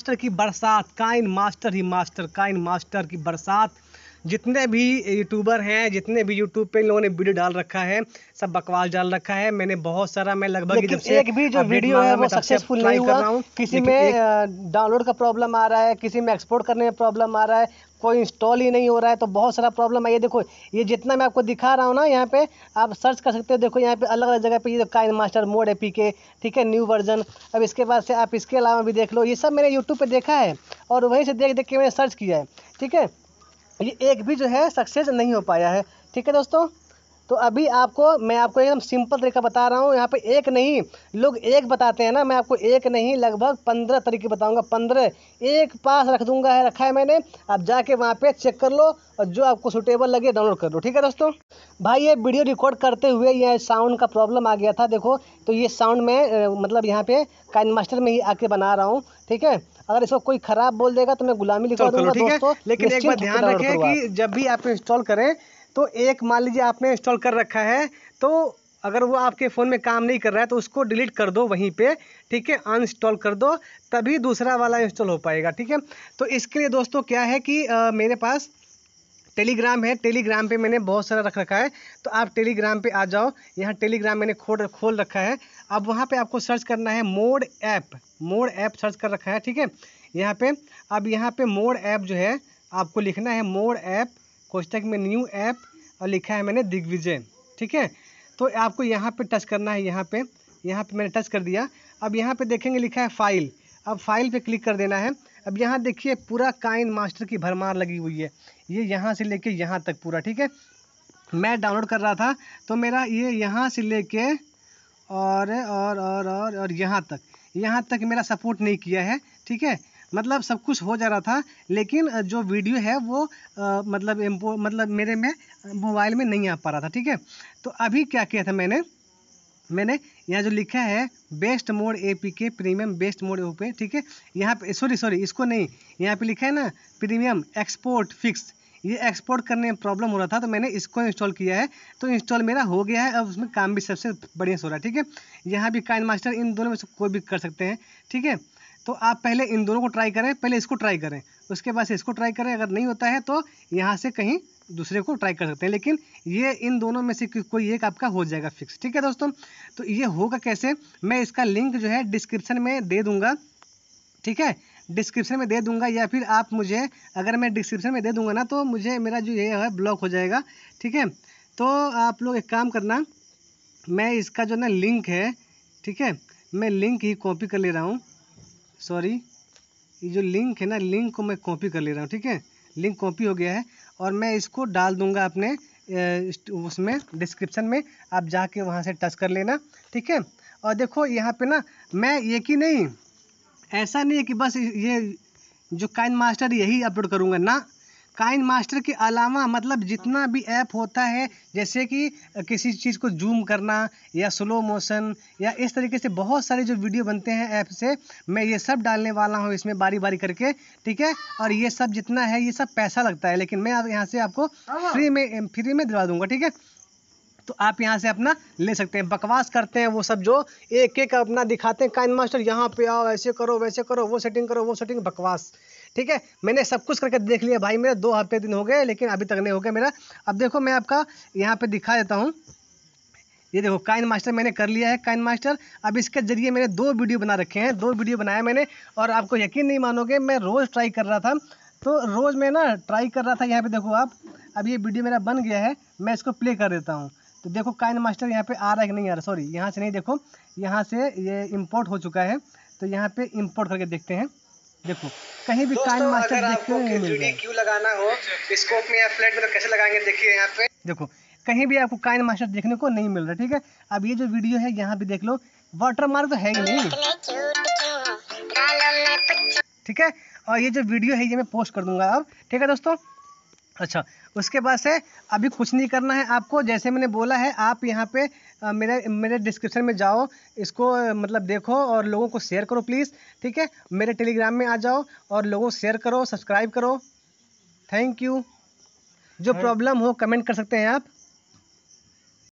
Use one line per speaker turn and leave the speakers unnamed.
Master की बरसात KineMaster ही मास्टर काइन मास्टर की बरसात जितने भी यूट्यूबर हैं जितने भी यूट्यूब पे इन लोगों ने वीडियो डाल रखा है सब बकवास डाल रखा है मैंने बहुत सारा मैं लगभग जब से एक भी जो वीडियो है वो सक्सेसफुल नहीं हुआ किसी में डाउनलोड का प्रॉब्लम आ रहा है किसी में एक्सपोर्ट करने में प्रॉब्लम आ रहा है कोई इंस्टॉल ही नहीं हो रहा है तो बहुत सारा प्रॉब्लम है ये देखो ये जितना मैं आपको दिखा रहा हूँ ना यहाँ पे आप सर्च कर सकते हो देखो यहाँ पे अलग अलग जगह पे ये काइन मास्टर मोड है पी के ठीक है न्यू वर्जन अब इसके बाद से आप इसके अलावा भी देख लो ये सब मैंने यूट्यूब पर देखा है और वहीं से देख देख के मैंने सर्च किया है ठीक है ये एक भी जो है सक्सेस नहीं हो पाया है ठीक है दोस्तों तो अभी आपको मैं आपको एकदम सिंपल तरीका बता रहा हूँ यहाँ पे एक नहीं लोग एक बताते हैं ना मैं आपको एक नहीं लगभग पंद्रह तरीके बताऊँगा पंद्रह एक पास रख दूँगा है रखा है मैंने आप जाके वहाँ पे चेक कर लो और जो आपको सुटेबल लगे डाउनलोड कर लो ठीक है दोस्तों भाई ये वीडियो रिकॉर्ड करते हुए यह साउंड का प्रॉब्लम आ गया था देखो तो ये साउंड मैं मतलब यहाँ पे काइन मास्टर में ही आके बना रहा हूँ ठीक है अगर इसको कोई खराब बोल देगा तो मैं गुलामी लिखा दूंगा दोस्तों लेकिन एक बात ध्यान रखें कि जब भी आप इंस्टॉल करें तो एक मान लीजिए आपने इंस्टॉल कर रखा है तो अगर वो आपके फ़ोन में काम नहीं कर रहा है तो उसको डिलीट कर दो वहीं पे ठीक है अनइंस्टॉल कर दो तभी दूसरा वाला इंस्टॉल हो पाएगा ठीक है तो इसके लिए दोस्तों क्या है कि आ, मेरे पास टेलीग्राम है टेलीग्राम पे मैंने बहुत सारा रख रखा है तो आप टेलीग्राम पे आ जाओ यहाँ टेलीग्राम मैंने खोल खोल रखा है अब वहाँ पे आपको सर्च करना है mod app mod app search कर रखा है ठीक है यहाँ पे अब यहाँ पे मोड ऐप जो है आपको लिखना है मोड ऐप कोष्टक में न्यू ऐप और लिखा है मैंने दिग्विजय ठीक है तो आपको यहाँ पे टच करना है यहाँ पे यहाँ पे मैंने टच कर दिया अब यहाँ पे देखेंगे लिखा है फाइल अब फाइल पे क्लिक कर देना है अब यहाँ देखिए पूरा काइन मास्टर की भरमार लगी हुई है ये यहाँ से लेके यहाँ तक पूरा ठीक है मैं डाउनलोड कर रहा था तो मेरा ये यहाँ से लेके और और और और और यहाँ तक यहाँ तक मेरा सपोर्ट नहीं किया है ठीक है मतलब सब कुछ हो जा रहा था लेकिन जो वीडियो है वो आ, मतलब इम्पो मतलब मेरे में मोबाइल में नहीं आ पा रहा था ठीक है तो अभी क्या किया था मैंने मैंने यहाँ जो लिखा है best mod A P K premium best mod ओ पे ठीक है यहाँ पे सॉरी सॉरी इसको नहीं यहाँ पे लिखा है ना प्रीमियम एक्सपोर्ट फिक्स ये एक्सपोर्ट करने में प्रॉब्लम हो रहा था तो मैंने इसको इंस्टॉल किया है तो इंस्टॉल मेरा हो गया है अब उसमें काम भी सबसे बढ़िया से हो रहा है ठीक है यहाँ भी काइन मास्टर इन दोनों में से कोई भी कर सकते हैं ठीक है तो आप पहले इन दोनों को ट्राई करें पहले इसको ट्राई करें उसके बाद इसको ट्राई करें अगर नहीं होता है तो यहाँ से कहीं दूसरे को ट्राई कर सकते हैं लेकिन ये इन दोनों में से कोई एक आपका हो जाएगा फिक्स ठीक है दोस्तों तो ये होगा कैसे मैं इसका लिंक जो है डिस्क्रिप्शन में दे दूँगा ठीक है डिस्क्रिप्शन में दे दूंगा या फिर आप मुझे अगर मैं डिस्क्रिप्शन में दे दूंगा ना तो मुझे मेरा जो ये है ब्लॉक हो जाएगा ठीक है तो आप लोग एक काम करना मैं इसका जो ना लिंक है ठीक है मैं लिंक ही कॉपी कर ले रहा हूँ सॉरी ये जो लिंक है ना लिंक को मैं कॉपी कर ले रहा हूँ ठीक है लिंक कॉपी हो गया है और मैं इसको डाल दूंगा अपने उसमें डिस्क्रिप्शन में आप जाके वहाँ से टच कर लेना ठीक है और देखो यहाँ पे ना मैं ये कि नहीं ऐसा नहीं है कि बस ये जो काइन मास्टर यही अपलोड करूँगा ना काइन मास्टर के अलावा मतलब जितना भी ऐप होता है जैसे कि किसी चीज़ को जूम करना या स्लो मोशन या इस तरीके से बहुत सारे जो वीडियो बनते हैं ऐप से मैं ये सब डालने वाला हूँ इसमें बारी बारी करके ठीक है और ये सब जितना है ये सब पैसा लगता है लेकिन मैं आप यहाँ से आपको हाँ। फ्री में फ्री में दिला दूँगा ठीक है तो आप यहाँ से अपना ले सकते हैं बकवास करते हैं वो सब जो एक एक अपना दिखाते हैं काइन मास्टर यहाँ पे आओ ऐसे करो वैसे करो वो सेटिंग करो वो सेटिंग बकवास ठीक है मैंने सब कुछ करके देख लिया भाई मेरा दो हफ्ते दिन हो गए लेकिन अभी तक नहीं हो गया मेरा अब देखो मैं आपका यहाँ पर दिखा देता हूँ ये देखो काइन मास्टर मैंने कर लिया है काइन मास्टर अब इसके जरिए मैंने दो वीडियो बना रखे हैं दो वीडियो बनाया मैंने और आपको यकीन नहीं मानोगे मैं रोज़ ट्राई कर रहा था तो रोज़ मैं ना ट्राई कर रहा था यहाँ पे देखो आप अब ये वीडियो मेरा बन गया है मैं इसको प्ले कर देता हूँ तो देखो काइन मास्टर यहाँ पर आ रहा है कि नहीं आ रहा सॉरी यहाँ से नहीं देखो यहाँ से ये इम्पोर्ट हो चुका है तो यहाँ पर इम्पोर्ट करके देखते हैं देखो कहीं भी कान मास्टर देखने नहीं मिलेगा क्यू लगाना हो स्कोप में या फ्लैट में तो कैसे लगाएंगे देखिए यहाँ पे देखो कहीं भी आपको काइन मास्टर देखने को नहीं मिल रहा ठीक है अब ये जो वीडियो है यहाँ भी देख लो वाटर मार्क तो है ही नहीं ठीक है और ये जो वीडियो है ये मैं पोस्ट कर दूंगा अब ठीक है दोस्तों अच्छा उसके बाद से अभी कुछ नहीं करना है आपको जैसे मैंने बोला है आप यहाँ पे मेरे मेरे डिस्क्रिप्शन में जाओ इसको मतलब देखो और लोगों को शेयर करो प्लीज़ ठीक है मेरे टेलीग्राम में आ जाओ और लोगों शेयर करो सब्सक्राइब करो थैंक यू जो प्रॉब्लम हो कमेंट कर सकते हैं आप